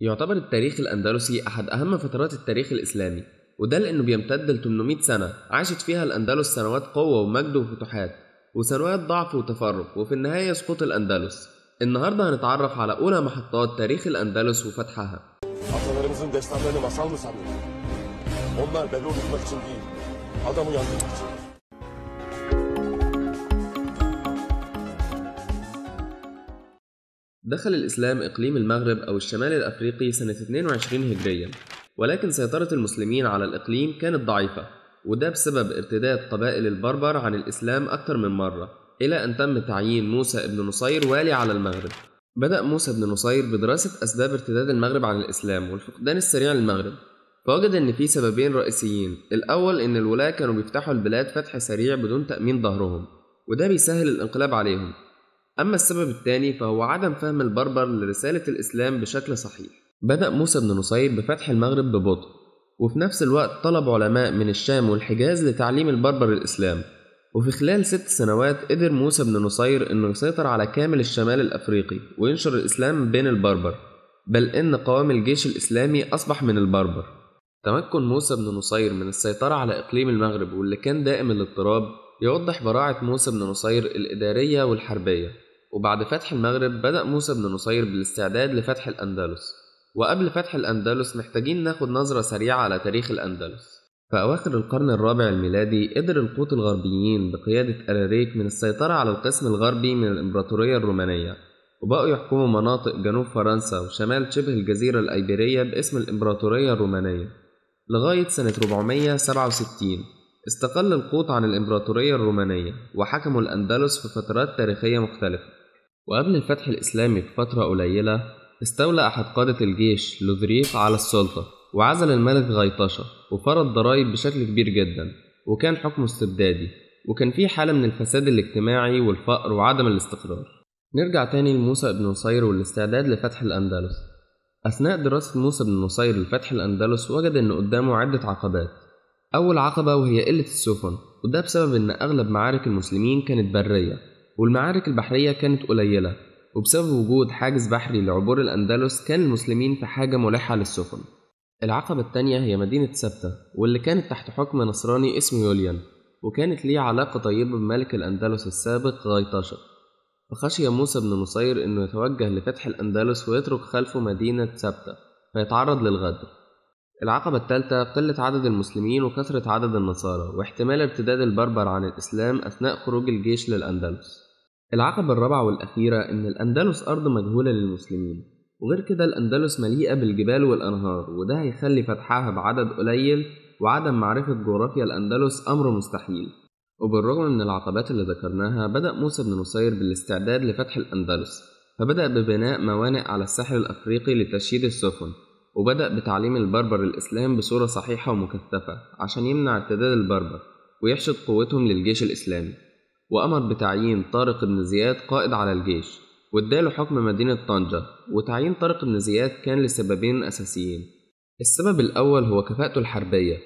يعتبر التاريخ الأندلسي أحد أهم فترات التاريخ الإسلامي وده لأنه بيمتد ل 800 سنة عاشت فيها الأندلس سنوات قوة ومجد وفتوحات وسنوات ضعف وتفرق وفي النهاية سقوط الأندلس النهاردة هنتعرف على أولى محطات تاريخ الأندلس وفتحها دخل الإسلام إقليم المغرب أو الشمال الأفريقي سنة 22 هجرية ولكن سيطرة المسلمين على الإقليم كانت ضعيفة وده بسبب ارتداد قبائل البربر عن الإسلام أكثر من مرة إلى أن تم تعيين موسى بن نصير والي على المغرب بدأ موسى بن نصير بدراسة أسباب ارتداد المغرب عن الإسلام والفقدان السريع للمغرب فوجد إن في سببين رئيسيين الأول إن الولاة كانوا بيفتحوا البلاد فتح سريع بدون تأمين ظهرهم وده بيسهل الانقلاب عليهم أما السبب الثاني فهو عدم فهم البربر لرسالة الإسلام بشكل صحيح بدأ موسى بن نصيب بفتح المغرب ببطء وفي نفس الوقت طلب علماء من الشام والحجاز لتعليم البربر الإسلام وفي خلال ست سنوات قدر موسى بن نصير أنه يسيطر على كامل الشمال الأفريقي وينشر الإسلام بين البربر بل إن قوام الجيش الإسلامي أصبح من البربر تمكن موسى بن نصير من السيطرة على إقليم المغرب واللي كان دائم الاضطراب يوضح براعة موسى بن نصير الإدارية والحربية وبعد فتح المغرب بدأ موسى بن نصير بالاستعداد لفتح الأندلس وقبل فتح الأندلس محتاجين ناخد نظرة سريعة على تاريخ الأندلس في أواخر القرن الرابع الميلادي قدر القوط الغربيين بقيادة أراريك من السيطرة على القسم الغربي من الإمبراطورية الرومانية وبقوا يحكموا مناطق جنوب فرنسا وشمال شبه الجزيرة الأيبيرية باسم الإمبراطورية الرومانية لغاية سنة 467 استقل القوط عن الإمبراطورية الرومانية وحكموا الأندلس في فترات تاريخية مختلفة وقبل الفتح الإسلامي بفترة قليلة استولى أحد قادة الجيش لوذريف على السلطة وعزل الملك غيطشة وفرض ضرائب بشكل كبير جدا وكان حكمه استبدادي وكان في حالة من الفساد الاجتماعي والفقر وعدم الاستقرار نرجع تاني لموسى بن نصير والاستعداد لفتح الأندلس أثناء دراسة موسى بن نصير لفتح الأندلس وجد أن قدامه عدة عقبات أول عقبة وهي قلة السفن وده بسبب إن أغلب معارك المسلمين كانت برية والمعارك البحرية كانت قليلة وبسبب وجود حاجز بحري لعبور الأندلس كان المسلمين في حاجة ملحة للسفن العقبة التانية هي مدينة سبتة واللي كانت تحت حكم نصراني اسمه يوليان وكانت ليه علاقة طيبة بملك الأندلس السابق غيطاشر فخشي موسى بن نصير إنه يتوجه لفتح الأندلس ويترك خلفه مدينة سبتة فيتعرض للغدر العقبة الثالثة قلة عدد المسلمين وكثرة عدد النصارى واحتمال ارتداد البربر عن الإسلام أثناء خروج الجيش للأندلس العقبة الرابعة والأخيرة إن الأندلس أرض مجهولة للمسلمين وغير كده الأندلس مليئة بالجبال والأنهار وده هيخلي فتحها بعدد قليل وعدم معرفة جغرافيا الأندلس أمر مستحيل وبالرغم من العقبات اللي ذكرناها بدأ موسى بن نصير بالاستعداد لفتح الأندلس فبدأ ببناء موانئ على الساحل الأفريقي لتشييد السفن وبدأ بتعليم البربر الإسلام بصورة صحيحة ومكثفة عشان يمنع ارتداد البربر ويحشد قوتهم للجيش الإسلامي وأمر بتعيين طارق بن زياد قائد على الجيش واداله حكم مدينة طنجة وتعيين طارق بن زياد كان لسببين أساسيين السبب الأول هو كفاءته الحربية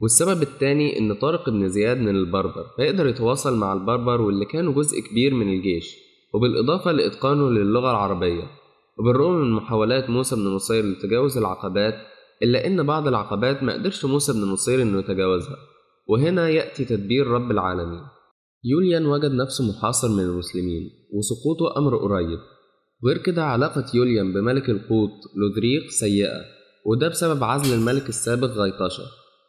والسبب الثاني إن طارق بن زياد من البربر فيقدر يتواصل مع البربر واللي كانوا جزء كبير من الجيش وبالإضافة لإتقانه للغة العربية وبالرغم من محاولات موسى بن نصير لتجاوز العقبات إلا أن بعض العقبات ما قدرش موسى بن نصير إنه يتجاوزها وهنا يأتي تدبير رب العالمين يوليان وجد نفسه محاصر من المسلمين وسقوطه أمر قريب غير كده علاقة يوليان بملك القوط لودريق سيئة وده بسبب عزل الملك السابق غيطشة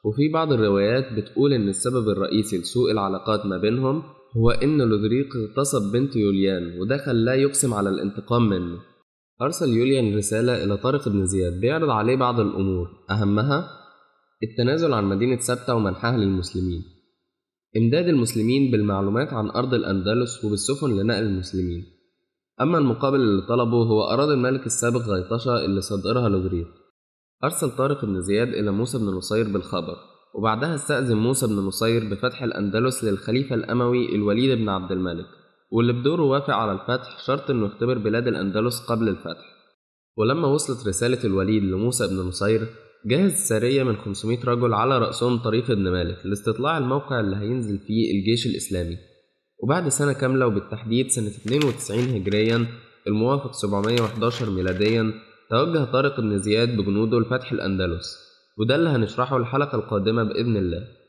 وفي بعض الروايات بتقول إن السبب الرئيسي لسوء العلاقات ما بينهم هو إن لودريق اغتصب بنت يوليان وده خلاه يقسم على الانتقام منه أرسل يوليان رسالة إلى طارق بن زياد بيعرض عليه بعض الأمور أهمها التنازل عن مدينة سبتة ومنحها للمسلمين إمداد المسلمين بالمعلومات عن أرض الأندلس وبالسفن لنقل المسلمين أما المقابل اللي طلبه هو أراضي الملك السابق غيطشة اللي صدرها لغريق أرسل طارق بن زياد إلى موسى بن نصير بالخبر وبعدها استأذن موسى بن نصير بفتح الأندلس للخليفة الأموي الوليد بن عبد الملك واللي بدوره وافق على الفتح شرط إنه يختبر بلاد الأندلس قبل الفتح ولما وصلت رسالة الوليد لموسى بن نصير جهز سرية من 500 رجل على رأسهم طريف بن مالك لاستطلاع الموقع اللي هينزل فيه الجيش الإسلامي وبعد سنة كاملة وبالتحديد سنة 92 هجريا الموافق 711 ميلاديا توجه طارق بن زياد بجنوده لفتح الأندلس وده اللي هنشرحه الحلقة القادمة بإذن الله